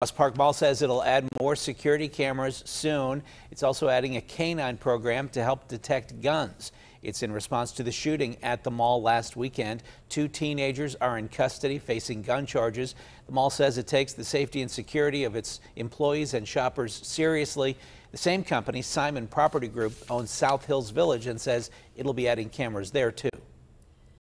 Ross Park Mall says it'll add more security cameras soon. It's also adding a canine program to help detect guns. It's in response to the shooting at the mall last weekend. Two teenagers are in custody facing gun charges. The mall says it takes the safety and security of its employees and shoppers seriously. The same company, Simon Property Group, owns South Hills Village and says it'll be adding cameras there too.